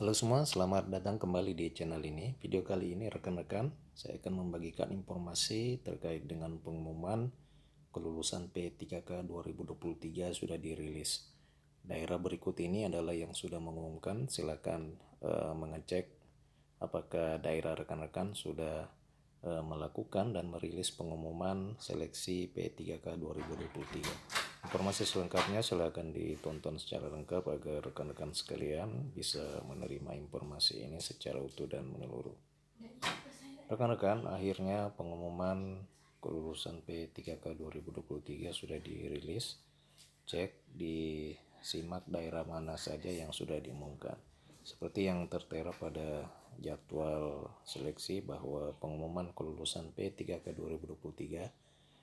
Halo semua, selamat datang kembali di channel ini. Video kali ini rekan-rekan, saya akan membagikan informasi terkait dengan pengumuman kelulusan P3K 2023 sudah dirilis. Daerah berikut ini adalah yang sudah mengumumkan, silakan uh, mengecek apakah daerah rekan-rekan sudah uh, melakukan dan merilis pengumuman seleksi P3K 2023. Informasi selengkapnya silahkan ditonton secara lengkap agar rekan-rekan sekalian bisa menerima informasi ini secara utuh dan menyeluruh. Rekan-rekan, akhirnya pengumuman kelulusan P3K 2023 sudah dirilis. Cek di simak daerah mana saja yang sudah diumumkan. Seperti yang tertera pada jadwal seleksi bahwa pengumuman kelulusan P3K 2023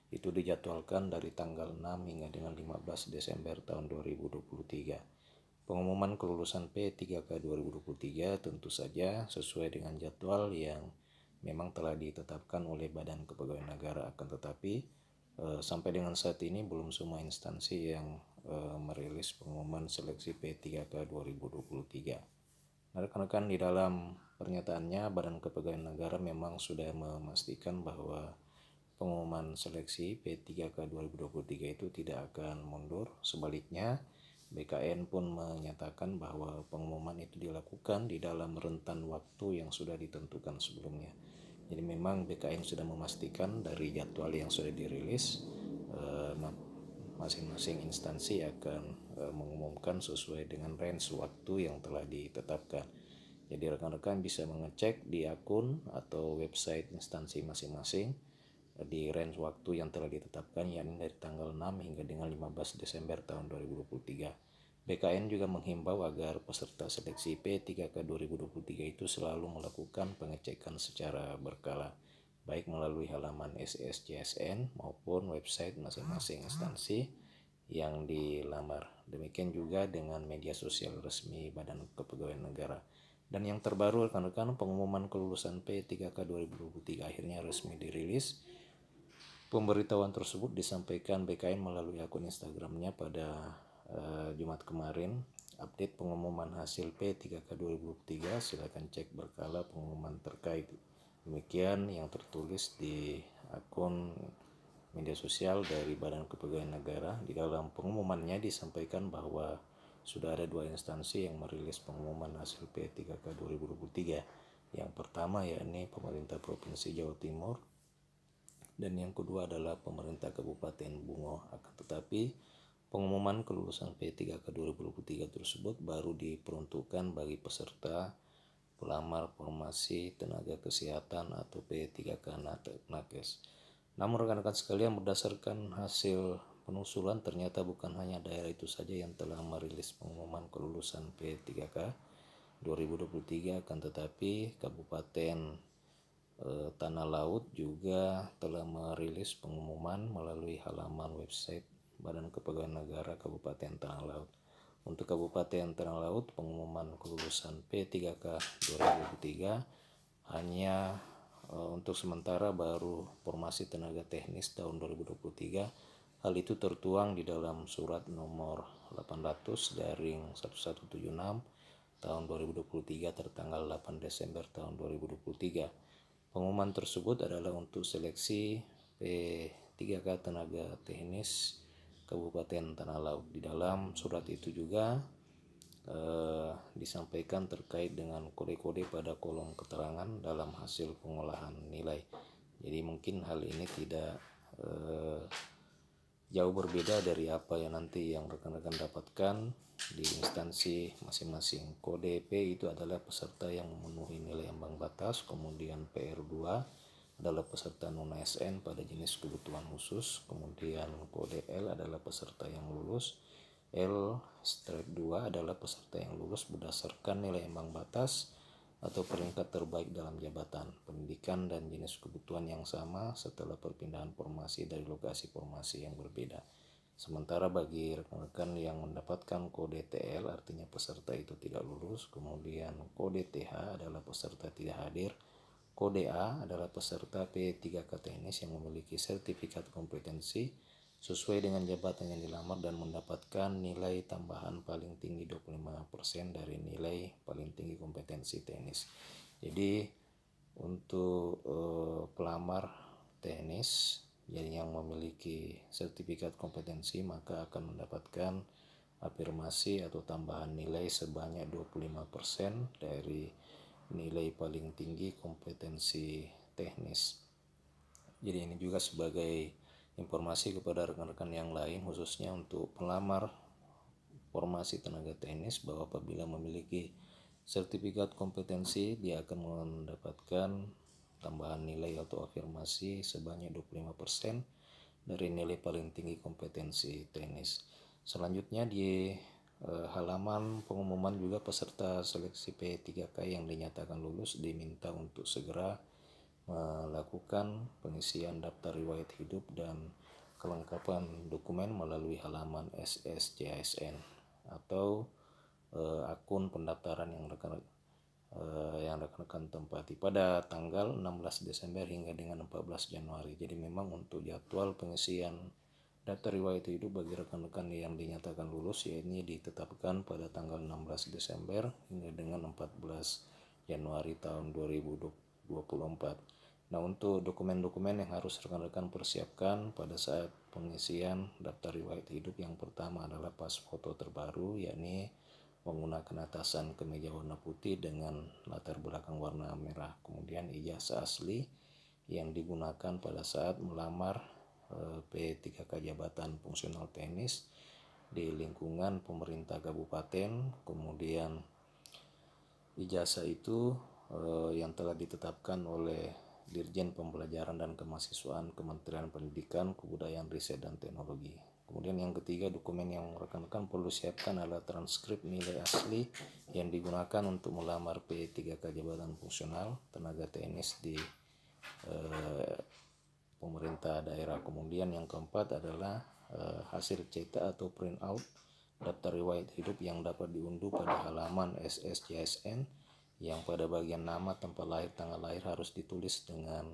itu dijadwalkan dari tanggal 6 hingga dengan 15 Desember tahun 2023. Pengumuman kelulusan P3K 2023 tentu saja sesuai dengan jadwal yang memang telah ditetapkan oleh Badan Kepegawaian Negara akan tetapi eh, sampai dengan saat ini belum semua instansi yang eh, merilis pengumuman seleksi P3K 2023. Nah, rekan-rekan di dalam pernyataannya Badan Kepegawaian Negara memang sudah memastikan bahwa pengumuman seleksi P3K 2023 itu tidak akan mundur. Sebaliknya, BKN pun menyatakan bahwa pengumuman itu dilakukan di dalam rentan waktu yang sudah ditentukan sebelumnya. Jadi memang BKN sudah memastikan dari jadwal yang sudah dirilis eh, masing-masing instansi akan eh, mengumumkan sesuai dengan range waktu yang telah ditetapkan. Jadi rekan-rekan bisa mengecek di akun atau website instansi masing-masing di range waktu yang telah ditetapkan yakni dari tanggal 6 hingga dengan 15 Desember tahun 2023. BKN juga menghimbau agar peserta seleksi P3K 2023 itu selalu melakukan pengecekan secara berkala baik melalui halaman SSCSN maupun website masing-masing ah, ah. instansi yang dilamar. Demikian juga dengan media sosial resmi Badan Kepegawaian Negara. Dan yang terbaru rekan-rekan pengumuman kelulusan P3K 2023 akhirnya resmi dirilis Pemberitahuan tersebut disampaikan BKN melalui akun Instagramnya pada uh, Jumat kemarin. Update pengumuman hasil P3K 2023 silakan cek berkala pengumuman terkait. Demikian yang tertulis di akun media sosial dari Badan Kepegawaian Negara. Di dalam pengumumannya disampaikan bahwa sudah ada dua instansi yang merilis pengumuman hasil P3K 2023. Yang pertama yakni pemerintah Provinsi Jawa Timur dan yang kedua adalah pemerintah Kabupaten Bungo. Akan tetapi pengumuman kelulusan P3K 2023 tersebut baru diperuntukkan bagi peserta pelamar formasi tenaga kesehatan atau P3K Nakes. Namun rekan-rekan sekalian berdasarkan hasil penusulan ternyata bukan hanya daerah itu saja yang telah merilis pengumuman kelulusan P3K 2023 akan tetapi Kabupaten Eh, Tanah Laut juga telah merilis pengumuman melalui halaman website Badan Kepegawaian Negara Kabupaten Tanah Laut. Untuk Kabupaten Tanah Laut, pengumuman kelulusan P3K 2003 hanya e, untuk sementara baru formasi tenaga teknis tahun 2023 Hal itu tertuang di dalam surat nomor 800 daring 1176 tahun 2023 tertanggal 8 Desember tahun 2023 Pengumuman tersebut adalah untuk seleksi P3K Tenaga Teknis Kabupaten Tanah Laut. Di dalam surat itu juga eh, disampaikan terkait dengan kode-kode pada kolom keterangan dalam hasil pengolahan nilai. Jadi mungkin hal ini tidak eh, jauh berbeda dari apa yang nanti yang rekan-rekan dapatkan di instansi masing-masing. Kode P itu adalah peserta yang memenuhi nilai ambang batas, kemudian PR2 adalah peserta non ASN pada jenis kebutuhan khusus, kemudian kode L adalah peserta yang lulus, L strip 2 adalah peserta yang lulus berdasarkan nilai ambang batas atau peringkat terbaik dalam jabatan, pendidikan, dan jenis kebutuhan yang sama setelah perpindahan formasi dari lokasi formasi yang berbeda. Sementara bagi rekan-rekan yang mendapatkan kode TL artinya peserta itu tidak lulus, kemudian kode TH adalah peserta tidak hadir, kode A adalah peserta P3K teknis yang memiliki sertifikat kompetensi, sesuai dengan jabatan yang dilamar dan mendapatkan nilai tambahan paling tinggi 25% dari nilai paling tinggi kompetensi teknis. Jadi untuk eh, pelamar teknis yang memiliki sertifikat kompetensi maka akan mendapatkan afirmasi atau tambahan nilai sebanyak 25% dari nilai paling tinggi kompetensi teknis. Jadi ini juga sebagai informasi kepada rekan-rekan yang lain khususnya untuk pelamar formasi tenaga teknis bahwa apabila memiliki sertifikat kompetensi dia akan mendapatkan tambahan nilai atau afirmasi sebanyak 25% dari nilai paling tinggi kompetensi teknis. Selanjutnya di eh, halaman pengumuman juga peserta seleksi P3K yang dinyatakan lulus diminta untuk segera melakukan pengisian daftar riwayat hidup dan kelengkapan dokumen melalui halaman SSJSN atau e, akun pendaftaran yang rekan e, yang rekan-rekan tempati pada tanggal 16 Desember hingga dengan 14 Januari. Jadi memang untuk jadwal pengisian daftar riwayat hidup bagi rekan-rekan yang dinyatakan lulus yaitu ditetapkan pada tanggal 16 Desember hingga dengan 14 Januari tahun 2020 2024. Nah, untuk dokumen-dokumen yang harus rekan-rekan persiapkan pada saat pengisian daftar riwayat hidup yang pertama adalah pas foto terbaru, yakni menggunakan atasan kemeja warna putih dengan latar belakang warna merah. Kemudian ijazah asli yang digunakan pada saat melamar eh, P3K jabatan fungsional teknis di lingkungan pemerintah kabupaten, kemudian ijazah itu Eh, yang telah ditetapkan oleh Dirjen Pembelajaran dan Kemahasiswaan Kementerian Pendidikan, Kebudayaan, Riset, dan Teknologi. Kemudian yang ketiga, dokumen yang rekan-rekan perlu siapkan adalah transkrip nilai asli yang digunakan untuk melamar P3K Jabatan Fungsional Tenaga Teknis di eh, pemerintah daerah. Kemudian yang keempat adalah eh, hasil cetak atau print out daftar riwayat hidup yang dapat diunduh pada halaman SSJSN yang pada bagian nama, tempat lahir, tanggal lahir harus ditulis dengan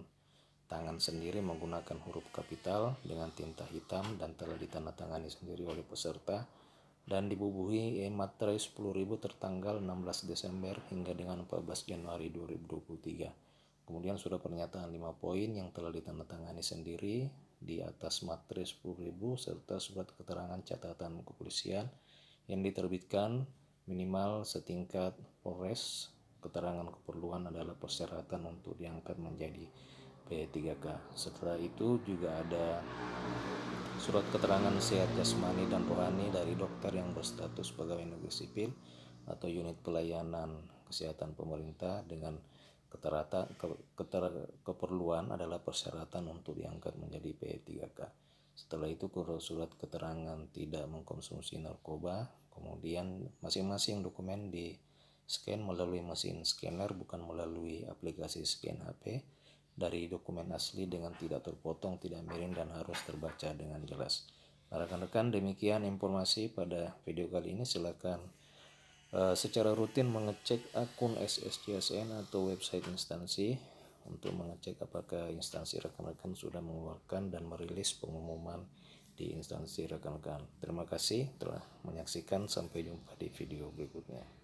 tangan sendiri menggunakan huruf kapital dengan tinta hitam dan telah ditandatangani sendiri oleh peserta dan dibubuhi e materai 10.000 tertanggal 16 Desember hingga dengan 14 Januari 2023. Kemudian sudah pernyataan 5 poin yang telah ditandatangani sendiri di atas materai 10.000 serta surat keterangan catatan kepolisian yang diterbitkan minimal setingkat Polres keterangan keperluan adalah persyaratan untuk diangkat menjadi P3K. Setelah itu juga ada surat keterangan sehat jasmani dan rohani dari dokter yang berstatus pegawai negeri sipil atau unit pelayanan kesehatan pemerintah dengan keterata, ke, keter, keperluan adalah persyaratan untuk diangkat menjadi P3K. Setelah itu surat keterangan tidak mengkonsumsi narkoba, kemudian masing-masing dokumen di scan melalui mesin scanner bukan melalui aplikasi scan HP dari dokumen asli dengan tidak terpotong, tidak miring, dan harus terbaca dengan jelas. Nah, rekan-rekan, demikian informasi pada video kali ini. Silakan uh, secara rutin mengecek akun SSCSN atau website instansi untuk mengecek apakah instansi rekan-rekan sudah mengeluarkan dan merilis pengumuman di instansi rekan-rekan. Terima kasih telah menyaksikan. Sampai jumpa di video berikutnya.